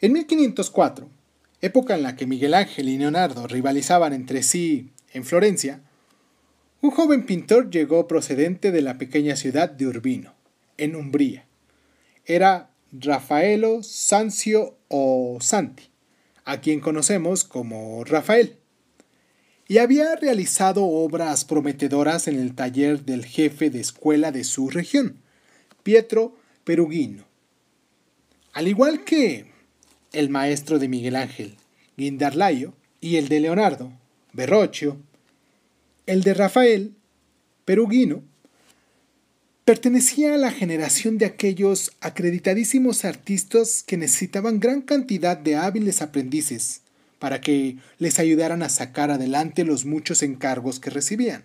En 1504, época en la que Miguel Ángel y Leonardo rivalizaban entre sí en Florencia, un joven pintor llegó procedente de la pequeña ciudad de Urbino, en Umbría. Era Rafaelo Sancio o Santi, a quien conocemos como Rafael, y había realizado obras prometedoras en el taller del jefe de escuela de su región, Pietro Perugino. Al igual que el maestro de Miguel Ángel, Guindarlayo, y el de Leonardo, Berroccio, el de Rafael, Perugino, pertenecía a la generación de aquellos acreditadísimos artistas que necesitaban gran cantidad de hábiles aprendices para que les ayudaran a sacar adelante los muchos encargos que recibían.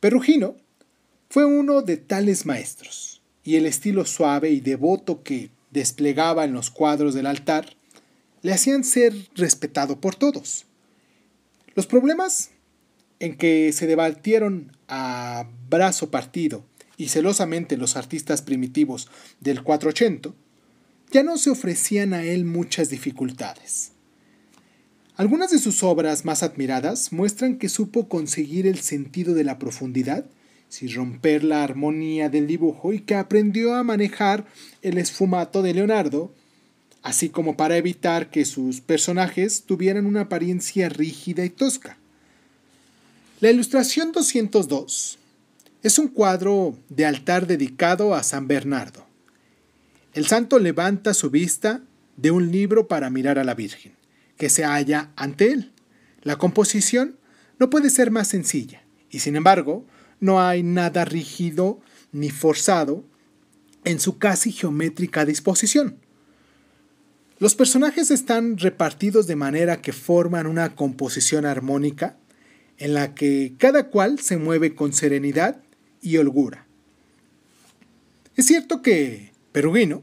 Perugino fue uno de tales maestros, y el estilo suave y devoto que desplegaba en los cuadros del altar le hacían ser respetado por todos. Los problemas en que se debatieron a brazo partido y celosamente los artistas primitivos del 480 ya no se ofrecían a él muchas dificultades. Algunas de sus obras más admiradas muestran que supo conseguir el sentido de la profundidad sin romper la armonía del dibujo y que aprendió a manejar el esfumato de Leonardo, así como para evitar que sus personajes tuvieran una apariencia rígida y tosca. La ilustración 202 es un cuadro de altar dedicado a San Bernardo. El santo levanta su vista de un libro para mirar a la Virgen, que se halla ante él. La composición no puede ser más sencilla, y sin embargo, no hay nada rígido ni forzado en su casi geométrica disposición. Los personajes están repartidos de manera que forman una composición armónica en la que cada cual se mueve con serenidad y holgura. Es cierto que Perugino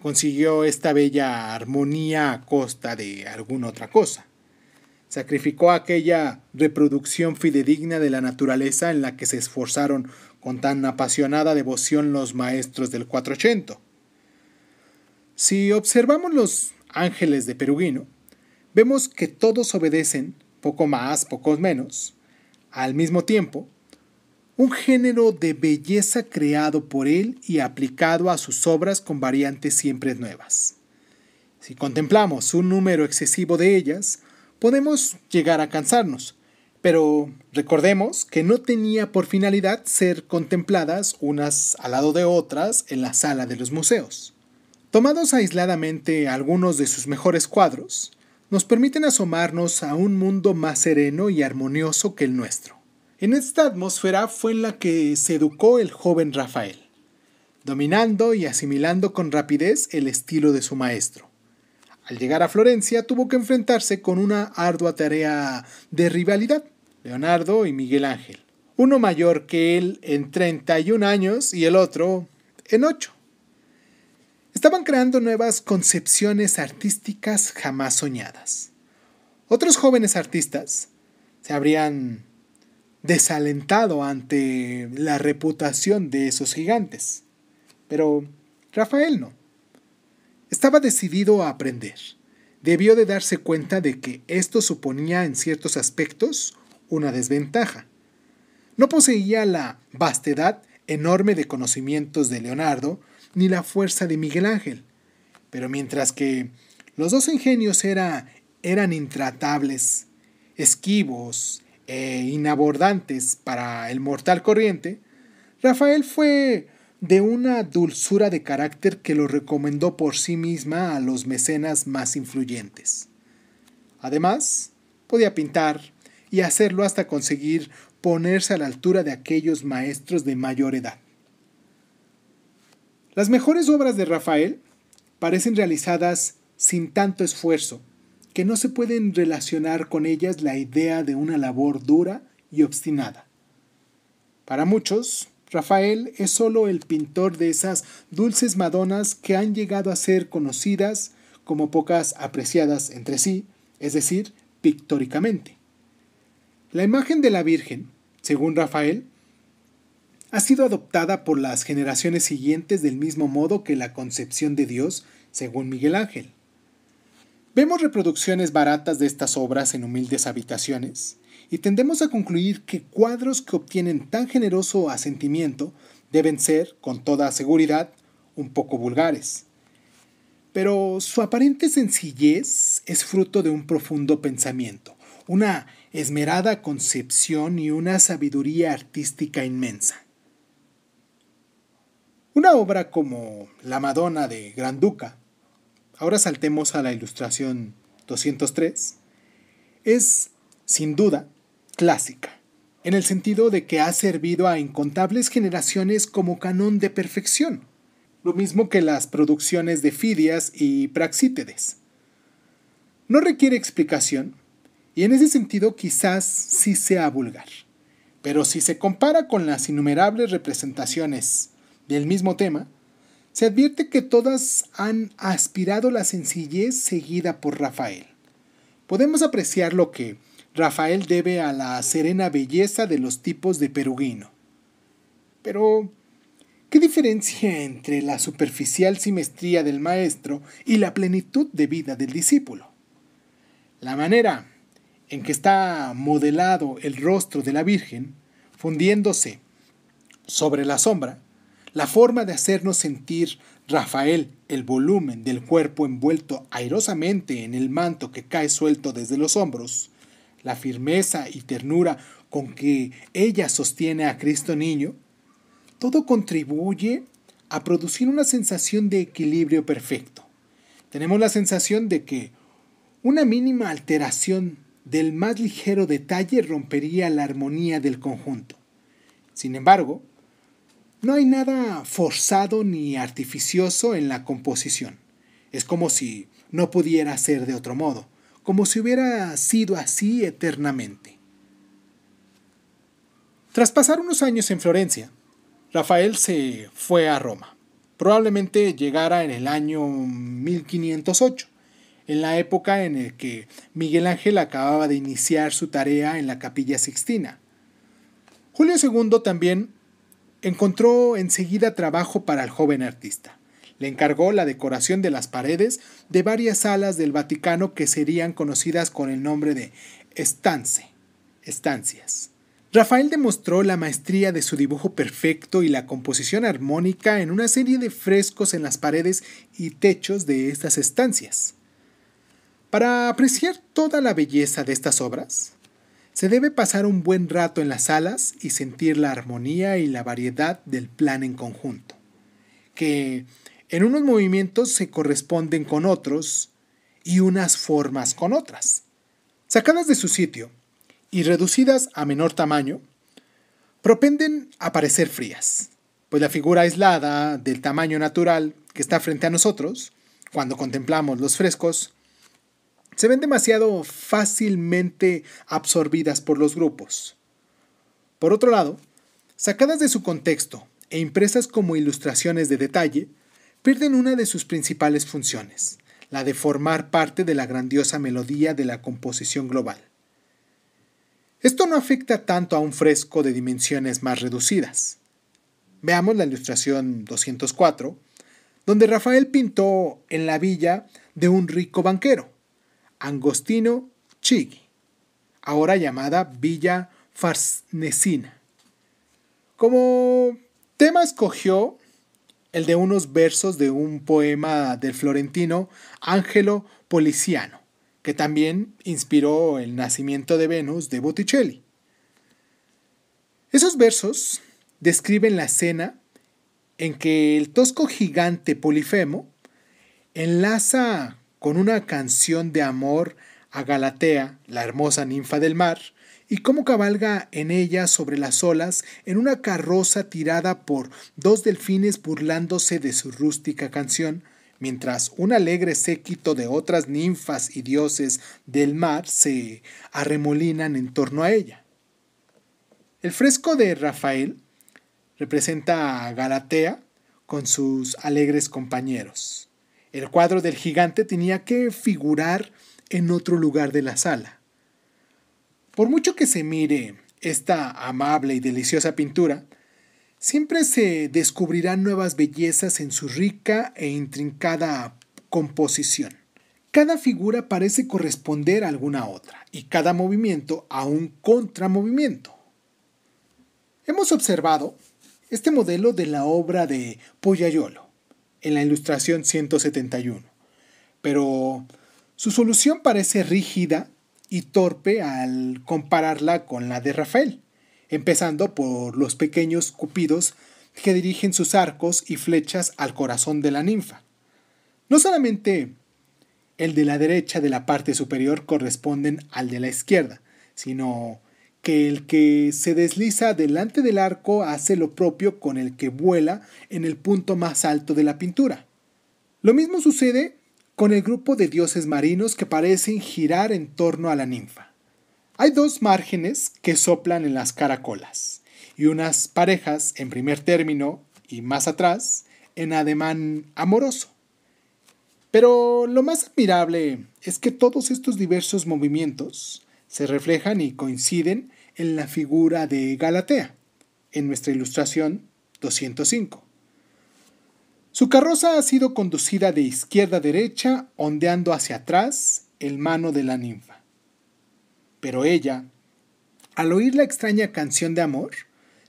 consiguió esta bella armonía a costa de alguna otra cosa. Sacrificó aquella reproducción fidedigna de la naturaleza en la que se esforzaron con tan apasionada devoción los maestros del 480. Si observamos los ángeles de Perugino vemos que todos obedecen, poco más, pocos menos, al mismo tiempo, un género de belleza creado por él y aplicado a sus obras con variantes siempre nuevas. Si contemplamos un número excesivo de ellas, podemos llegar a cansarnos, pero recordemos que no tenía por finalidad ser contempladas unas al lado de otras en la sala de los museos. Tomados aisladamente algunos de sus mejores cuadros, nos permiten asomarnos a un mundo más sereno y armonioso que el nuestro. En esta atmósfera fue en la que se educó el joven Rafael, dominando y asimilando con rapidez el estilo de su maestro. Al llegar a Florencia tuvo que enfrentarse con una ardua tarea de rivalidad, Leonardo y Miguel Ángel, uno mayor que él en 31 años y el otro en 8. Estaban creando nuevas concepciones artísticas jamás soñadas. Otros jóvenes artistas se habrían desalentado ante la reputación de esos gigantes, pero Rafael no. Estaba decidido a aprender. Debió de darse cuenta de que esto suponía en ciertos aspectos una desventaja. No poseía la vastedad enorme de conocimientos de Leonardo ni la fuerza de Miguel Ángel, pero mientras que los dos ingenios eran intratables, esquivos e inabordantes para el mortal corriente, Rafael fue de una dulzura de carácter que lo recomendó por sí misma a los mecenas más influyentes. Además, podía pintar y hacerlo hasta conseguir ponerse a la altura de aquellos maestros de mayor edad. Las mejores obras de Rafael parecen realizadas sin tanto esfuerzo, que no se pueden relacionar con ellas la idea de una labor dura y obstinada. Para muchos, Rafael es solo el pintor de esas dulces madonas que han llegado a ser conocidas como pocas apreciadas entre sí, es decir, pictóricamente. La imagen de la Virgen, según Rafael, ha sido adoptada por las generaciones siguientes del mismo modo que la concepción de Dios, según Miguel Ángel. Vemos reproducciones baratas de estas obras en humildes habitaciones, y tendemos a concluir que cuadros que obtienen tan generoso asentimiento deben ser, con toda seguridad, un poco vulgares. Pero su aparente sencillez es fruto de un profundo pensamiento, una esmerada concepción y una sabiduría artística inmensa. Una obra como La Madonna de Gran Duca, ahora saltemos a la ilustración 203, es, sin duda, clásica, en el sentido de que ha servido a incontables generaciones como canon de perfección, lo mismo que las producciones de Fidias y Praxítedes. No requiere explicación, y en ese sentido quizás sí sea vulgar, pero si se compara con las innumerables representaciones del mismo tema, se advierte que todas han aspirado la sencillez seguida por Rafael. Podemos apreciar lo que Rafael debe a la serena belleza de los tipos de Perugino. Pero, ¿qué diferencia entre la superficial simetría del maestro y la plenitud de vida del discípulo? La manera en que está modelado el rostro de la Virgen, fundiéndose sobre la sombra, la forma de hacernos sentir Rafael el volumen del cuerpo envuelto airosamente en el manto que cae suelto desde los hombros, la firmeza y ternura con que ella sostiene a Cristo Niño, todo contribuye a producir una sensación de equilibrio perfecto. Tenemos la sensación de que una mínima alteración del más ligero detalle rompería la armonía del conjunto. Sin embargo, no hay nada forzado ni artificioso en la composición. Es como si no pudiera ser de otro modo como si hubiera sido así eternamente. Tras pasar unos años en Florencia, Rafael se fue a Roma. Probablemente llegara en el año 1508, en la época en la que Miguel Ángel acababa de iniciar su tarea en la capilla sixtina. Julio II también encontró enseguida trabajo para el joven artista. Le encargó la decoración de las paredes de varias salas del Vaticano que serían conocidas con el nombre de estance, estancias. Rafael demostró la maestría de su dibujo perfecto y la composición armónica en una serie de frescos en las paredes y techos de estas estancias. Para apreciar toda la belleza de estas obras, se debe pasar un buen rato en las salas y sentir la armonía y la variedad del plan en conjunto, que en unos movimientos se corresponden con otros y unas formas con otras. Sacadas de su sitio y reducidas a menor tamaño, propenden a parecer frías, pues la figura aislada del tamaño natural que está frente a nosotros, cuando contemplamos los frescos, se ven demasiado fácilmente absorbidas por los grupos. Por otro lado, sacadas de su contexto e impresas como ilustraciones de detalle, pierden una de sus principales funciones, la de formar parte de la grandiosa melodía de la composición global. Esto no afecta tanto a un fresco de dimensiones más reducidas. Veamos la ilustración 204, donde Rafael pintó en la villa de un rico banquero, Angostino Chigi, ahora llamada Villa Farnesina. Como tema escogió el de unos versos de un poema del florentino Ángelo Policiano, que también inspiró el nacimiento de Venus de Botticelli. Esos versos describen la escena en que el tosco gigante Polifemo enlaza con una canción de amor a Galatea, la hermosa ninfa del mar, y cómo cabalga en ella sobre las olas en una carroza tirada por dos delfines burlándose de su rústica canción, mientras un alegre séquito de otras ninfas y dioses del mar se arremolinan en torno a ella. El fresco de Rafael representa a Galatea con sus alegres compañeros. El cuadro del gigante tenía que figurar en otro lugar de la sala. Por mucho que se mire esta amable y deliciosa pintura, siempre se descubrirán nuevas bellezas en su rica e intrincada composición. Cada figura parece corresponder a alguna otra y cada movimiento a un contramovimiento. Hemos observado este modelo de la obra de Poyayolo en la ilustración 171, pero su solución parece rígida y torpe al compararla con la de Rafael, empezando por los pequeños cupidos que dirigen sus arcos y flechas al corazón de la ninfa. No solamente el de la derecha de la parte superior corresponden al de la izquierda, sino que el que se desliza delante del arco hace lo propio con el que vuela en el punto más alto de la pintura. Lo mismo sucede con el grupo de dioses marinos que parecen girar en torno a la ninfa. Hay dos márgenes que soplan en las caracolas y unas parejas en primer término y más atrás en ademán amoroso. Pero lo más admirable es que todos estos diversos movimientos se reflejan y coinciden en la figura de Galatea, en nuestra ilustración 205. Su carroza ha sido conducida de izquierda a derecha, ondeando hacia atrás el mano de la ninfa. Pero ella, al oír la extraña canción de amor,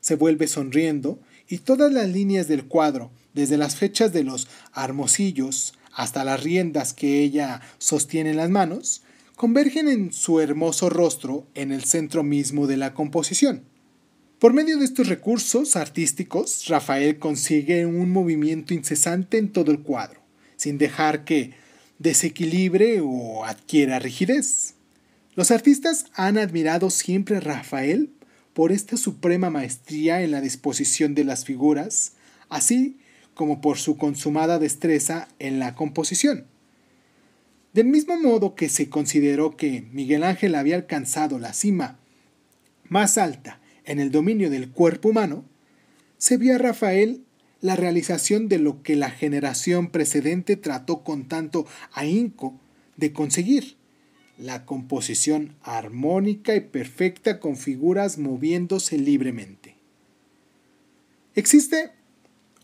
se vuelve sonriendo y todas las líneas del cuadro, desde las fechas de los armosillos hasta las riendas que ella sostiene en las manos, convergen en su hermoso rostro en el centro mismo de la composición. Por medio de estos recursos artísticos, Rafael consigue un movimiento incesante en todo el cuadro, sin dejar que desequilibre o adquiera rigidez. Los artistas han admirado siempre a Rafael por esta suprema maestría en la disposición de las figuras, así como por su consumada destreza en la composición. Del mismo modo que se consideró que Miguel Ángel había alcanzado la cima más alta en el dominio del cuerpo humano, se vio a Rafael la realización de lo que la generación precedente trató con tanto ahínco de conseguir, la composición armónica y perfecta con figuras moviéndose libremente. Existe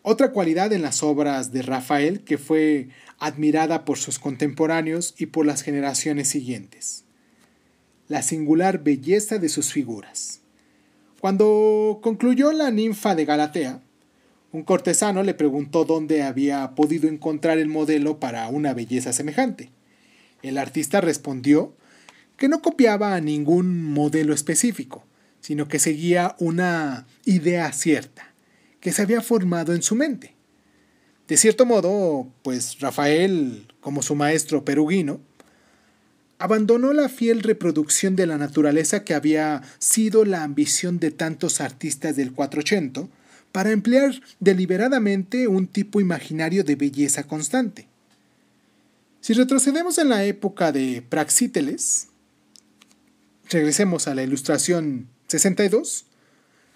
otra cualidad en las obras de Rafael que fue admirada por sus contemporáneos y por las generaciones siguientes, la singular belleza de sus figuras. Cuando concluyó la ninfa de Galatea, un cortesano le preguntó dónde había podido encontrar el modelo para una belleza semejante. El artista respondió que no copiaba a ningún modelo específico, sino que seguía una idea cierta que se había formado en su mente. De cierto modo, pues Rafael, como su maestro peruguino, Abandonó la fiel reproducción de la naturaleza que había sido la ambición de tantos artistas del 480 para emplear deliberadamente un tipo imaginario de belleza constante. Si retrocedemos en la época de Praxíteles, regresemos a la ilustración 62,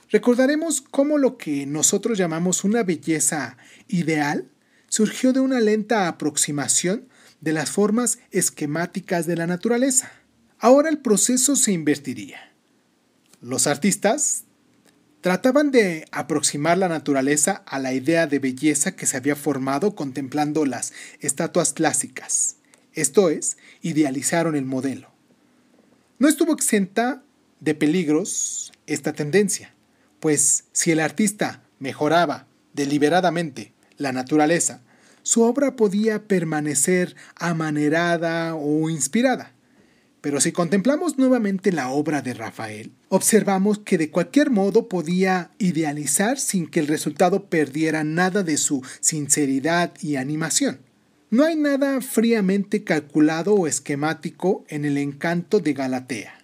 recordaremos cómo lo que nosotros llamamos una belleza ideal surgió de una lenta aproximación de las formas esquemáticas de la naturaleza. Ahora el proceso se invertiría. Los artistas trataban de aproximar la naturaleza a la idea de belleza que se había formado contemplando las estatuas clásicas, esto es, idealizaron el modelo. No estuvo exenta de peligros esta tendencia, pues si el artista mejoraba deliberadamente la naturaleza su obra podía permanecer amanerada o inspirada. Pero si contemplamos nuevamente la obra de Rafael, observamos que de cualquier modo podía idealizar sin que el resultado perdiera nada de su sinceridad y animación. No hay nada fríamente calculado o esquemático en el encanto de Galatea,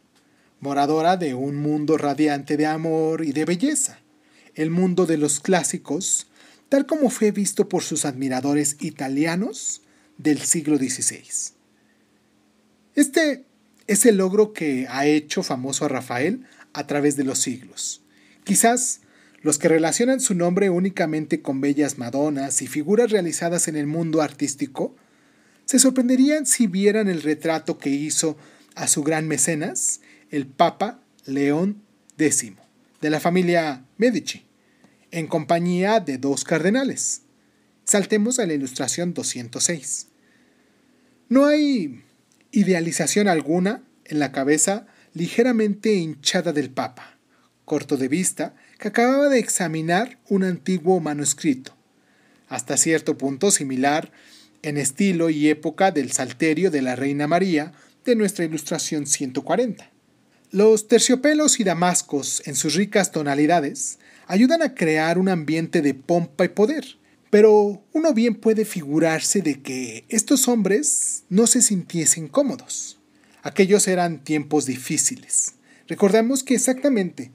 moradora de un mundo radiante de amor y de belleza, el mundo de los clásicos, tal como fue visto por sus admiradores italianos del siglo XVI. Este es el logro que ha hecho famoso a Rafael a través de los siglos. Quizás los que relacionan su nombre únicamente con bellas madonas y figuras realizadas en el mundo artístico, se sorprenderían si vieran el retrato que hizo a su gran mecenas, el Papa León X, de la familia Medici en compañía de dos cardenales. Saltemos a la ilustración 206. No hay idealización alguna en la cabeza ligeramente hinchada del Papa, corto de vista, que acababa de examinar un antiguo manuscrito, hasta cierto punto similar en estilo y época del Salterio de la Reina María de nuestra ilustración 140. Los terciopelos y damascos, en sus ricas tonalidades, ayudan a crear un ambiente de pompa y poder, pero uno bien puede figurarse de que estos hombres no se sintiesen cómodos. Aquellos eran tiempos difíciles. Recordemos que exactamente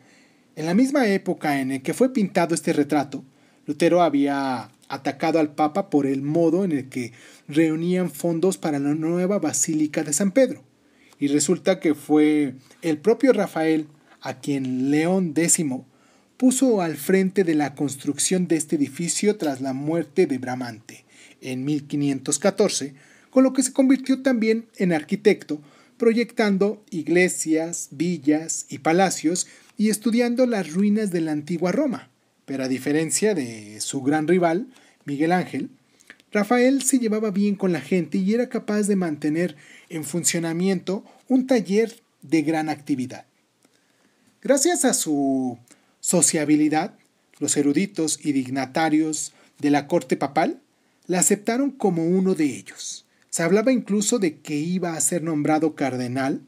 en la misma época en el que fue pintado este retrato, Lutero había atacado al Papa por el modo en el que reunían fondos para la nueva Basílica de San Pedro. Y resulta que fue el propio Rafael a quien León X puso al frente de la construcción de este edificio tras la muerte de Bramante en 1514, con lo que se convirtió también en arquitecto, proyectando iglesias, villas y palacios y estudiando las ruinas de la antigua Roma. Pero a diferencia de su gran rival, Miguel Ángel, Rafael se llevaba bien con la gente y era capaz de mantener en funcionamiento un taller de gran actividad. Gracias a su sociabilidad, los eruditos y dignatarios de la corte papal la aceptaron como uno de ellos. Se hablaba incluso de que iba a ser nombrado cardenal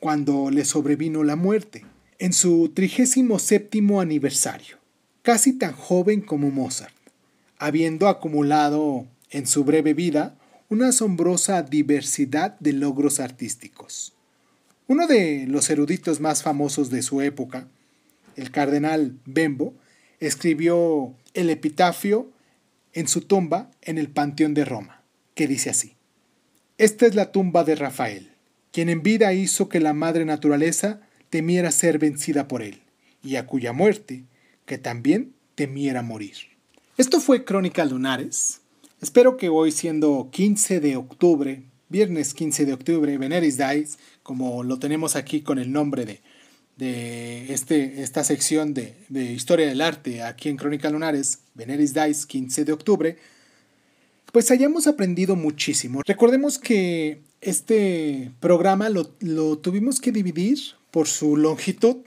cuando le sobrevino la muerte, en su 37 aniversario, casi tan joven como Mozart, habiendo acumulado en su breve vida, una asombrosa diversidad de logros artísticos. Uno de los eruditos más famosos de su época, el cardenal Bembo, escribió el epitafio en su tumba en el Panteón de Roma, que dice así, Esta es la tumba de Rafael, quien en vida hizo que la madre naturaleza temiera ser vencida por él, y a cuya muerte, que también temiera morir. Esto fue Crónica Lunares, Espero que hoy, siendo 15 de octubre, viernes 15 de octubre, Veneris Dice, como lo tenemos aquí con el nombre de, de este, esta sección de, Historia del Arte aquí en Crónica Lunares, Veneris dies 15 de octubre, pues hayamos aprendido muchísimo. Recordemos que este programa lo tuvimos que dividir por su longitud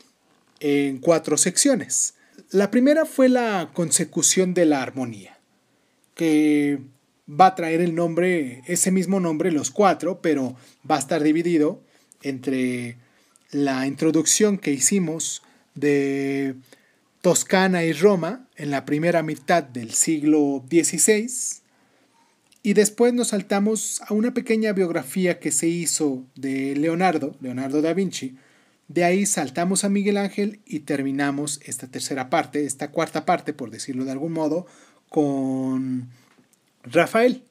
en cuatro secciones. La primera fue la consecución de la armonía que va a traer el nombre, ese mismo nombre, los cuatro, pero va a estar dividido entre la introducción que hicimos de Toscana y Roma en la primera mitad del siglo XVI y después nos saltamos a una pequeña biografía que se hizo de Leonardo, Leonardo da Vinci. De ahí saltamos a Miguel Ángel y terminamos esta tercera parte, esta cuarta parte, por decirlo de algún modo, con Rafael.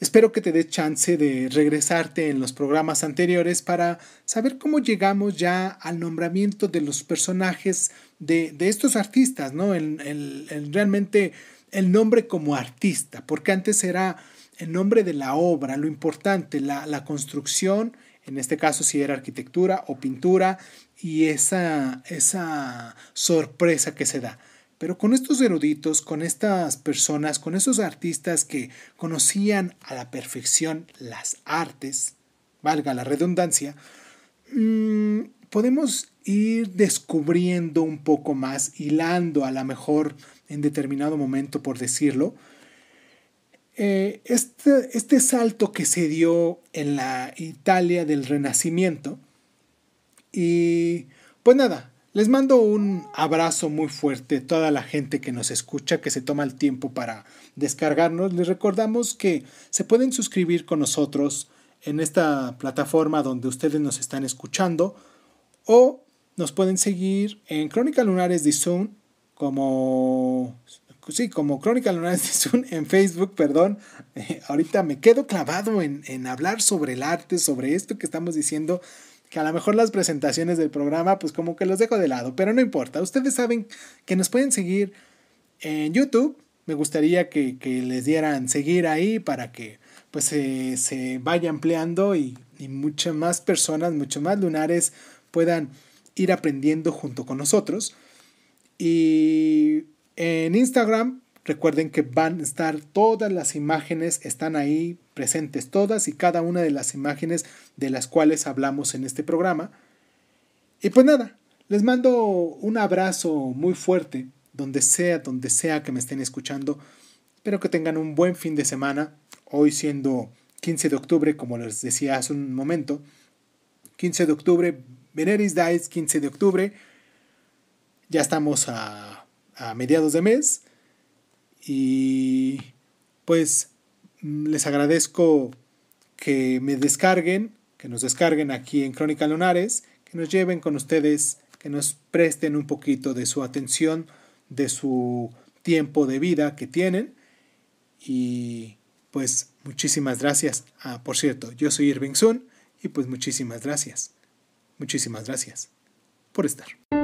Espero que te dé chance de regresarte en los programas anteriores para saber cómo llegamos ya al nombramiento de los personajes de, estos artistas, ¿no? realmente el nombre como artista, porque antes era el nombre de la obra, lo importante, la, la construcción, en este caso si era arquitectura o pintura, y esa, esa sorpresa que se da. Pero con estos eruditos, con estas personas, con esos artistas que conocían a la perfección las artes, valga la redundancia, mm, podemos ir descubriendo un poco más, hilando a lo mejor en determinado momento, por decirlo, eh, este, este salto que se dio en la Italia del Renacimiento. Y pues nada, les mando un abrazo muy fuerte a toda la gente que nos escucha, que se toma el tiempo para descargarnos. Les recordamos que se pueden suscribir con nosotros en esta plataforma donde ustedes nos están escuchando o nos pueden seguir en Crónica Lunares de Zoom como sí, como Crónica Lunares de Zoom en Facebook, perdón. Eh, ahorita me quedo clavado en, en hablar sobre el arte, sobre esto que estamos diciendo que a lo mejor las presentaciones del programa, pues como que los dejo de lado, pero no importa. Ustedes saben que nos pueden seguir en YouTube. Me gustaría que, les dieran seguir ahí para que pues se vaya ampliando y, y muchas más personas, muchos más lunares puedan ir aprendiendo junto con nosotros. Y en Instagram Recuerden que van a estar todas las imágenes, están ahí presentes todas y cada una de las imágenes de las cuales hablamos en este programa. Y pues nada, les mando un abrazo muy fuerte, donde sea, donde sea que me estén escuchando. Espero que tengan un buen fin de semana, hoy siendo 15 de octubre, como les decía hace un momento. 15 de octubre, Veneris dais, 15 de octubre. Ya estamos a mediados de mes. Y pues mm, les agradezco que me descarguen, que nos descarguen aquí en Crónica Lunares, que nos lleven con ustedes, que nos presten un poquito de su atención, de su tiempo de vida que tienen. Y pues muchísimas gracias. Ah, por cierto, yo soy Irving Sun y pues muchísimas gracias. Muchísimas gracias por estar.